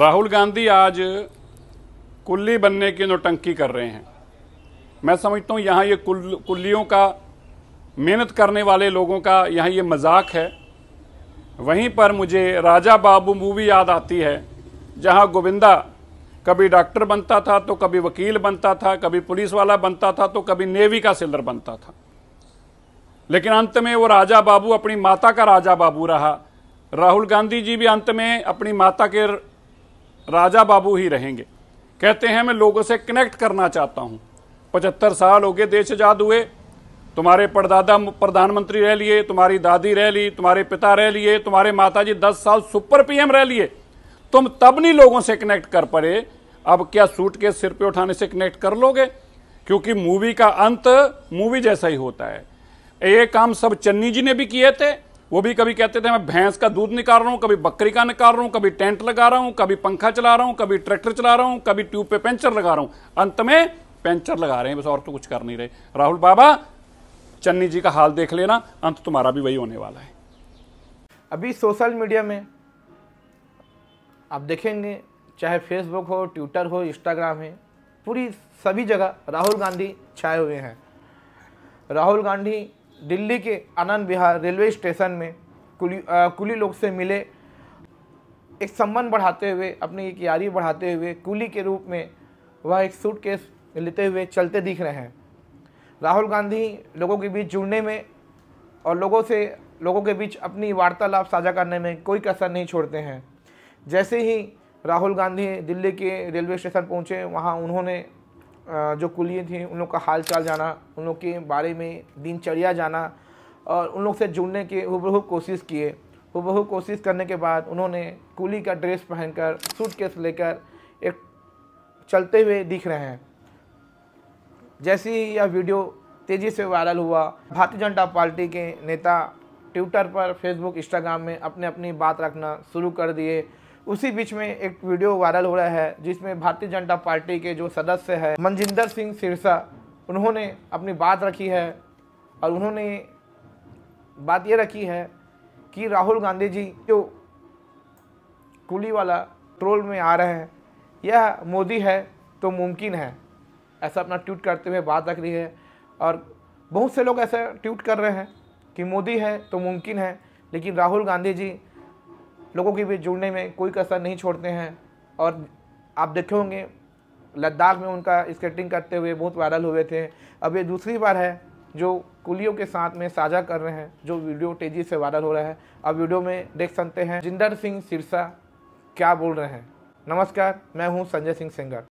राहुल गांधी आज कुल्ली बनने की नोटंकी कर रहे हैं मैं समझता हूँ यहाँ ये कुल कुल्लियों का मेहनत करने वाले लोगों का यहाँ ये मजाक है वहीं पर मुझे राजा बाबू मूवी याद आती है जहाँ गोविंदा कभी डॉक्टर बनता था तो कभी वकील बनता था कभी पुलिस वाला बनता था तो कभी नेवी का सेलर बनता था लेकिन अंत में वो राजा बाबू अपनी माता का राजा बाबू रहा राहुल गांधी जी भी अंत में अपनी माता के राजा बाबू ही रहेंगे कहते हैं मैं लोगों से कनेक्ट करना चाहता हूँ पचहत्तर साल हो गए देश आज़ाद हुए तुम्हारे परदादा प्रधानमंत्री रह लिए तुम्हारी दादी रह ली तुम्हारे पिता रह लिए तुम्हारे माताजी दस साल सुपर पीएम रह लिए तुम तब नहीं लोगों से कनेक्ट कर पड़े अब क्या सूट के सिर पे उठाने से कनेक्ट कर लोगे क्योंकि मूवी का अंत मूवी जैसा ही होता है ये काम सब चन्नी जी ने भी किए थे वो भी कभी कहते थे मैं भैंस का दूध निकाल रहा हूँ कभी बकरी का निकाल रहा हूँ कभी टेंट लगा रहा हूँ कभी पंखा चला रहा हूँ कभी ट्रैक्टर चला रहा हूँ कभी ट्यूब पे पंचर लगा रहा हूँ अंत में पंचर लगा रहे हैं बस और तो कुछ कर नहीं रहे राहुल बाबा चन्नी जी का हाल देख लेना अंत तुम्हारा भी वही होने वाला है अभी सोशल मीडिया में आप देखेंगे चाहे फेसबुक हो ट्विटर हो इंस्टाग्राम है पूरी सभी जगह राहुल गांधी छाए हुए हैं राहुल गांधी दिल्ली के आनंद विहार रेलवे स्टेशन में कुली आ, कुली लोग से मिले एक संबंध बढ़ाते हुए अपनी एक यारी बढ़ाते हुए कुली के रूप में वह एक सूट केस लेते हुए चलते दिख रहे हैं राहुल गांधी लोगों के बीच जुड़ने में और लोगों से लोगों के बीच अपनी वार्तालाप साझा करने में कोई कसर नहीं छोड़ते हैं जैसे ही राहुल गांधी दिल्ली के रेलवे स्टेशन पहुँचे वहाँ उन्होंने जो कुलिए थे उन लोग का हाल चाल जाना उन लोग के बारे में दिनचर्या जाना और उन लोग से जुड़ने के हूबहू कोशिश किए हूबहू कोशिश करने के बाद उन्होंने कुली का ड्रेस पहनकर सूट केस लेकर एक चलते हुए दिख रहे हैं जैसे ही यह वीडियो तेज़ी से वायरल हुआ भारतीय जनता पार्टी के नेता ट्विटर पर फेसबुक इंस्टाग्राम में अपने अपनी बात रखना शुरू कर दिए उसी बीच में एक वीडियो वायरल हो रहा है जिसमें भारतीय जनता पार्टी के जो सदस्य है मनजिंदर सिंह सिरसा उन्होंने अपनी बात रखी है और उन्होंने बात ये रखी है कि राहुल गांधी जी जो कुली वाला ट्रोल में आ रहे हैं यह मोदी है तो मुमकिन है ऐसा अपना ट्वीट करते हुए बात रख रही है और बहुत से लोग ऐसा ट्वीट कर रहे हैं कि मोदी है तो मुमकिन है लेकिन राहुल गांधी जी लोगों के बीच जुड़ने में कोई कसर नहीं छोड़ते हैं और आप देखे होंगे लद्दाख में उनका स्केटिंग करते हुए बहुत वायरल हुए थे अब ये दूसरी बार है जो कुलियों के साथ में साझा कर रहे हैं जो वीडियो तेज़ी से वायरल हो रहा है अब वीडियो में देख सकते हैं जिंदर सिंह सिरसा क्या बोल रहे हैं नमस्कार मैं हूं संजय सिंह सेंगर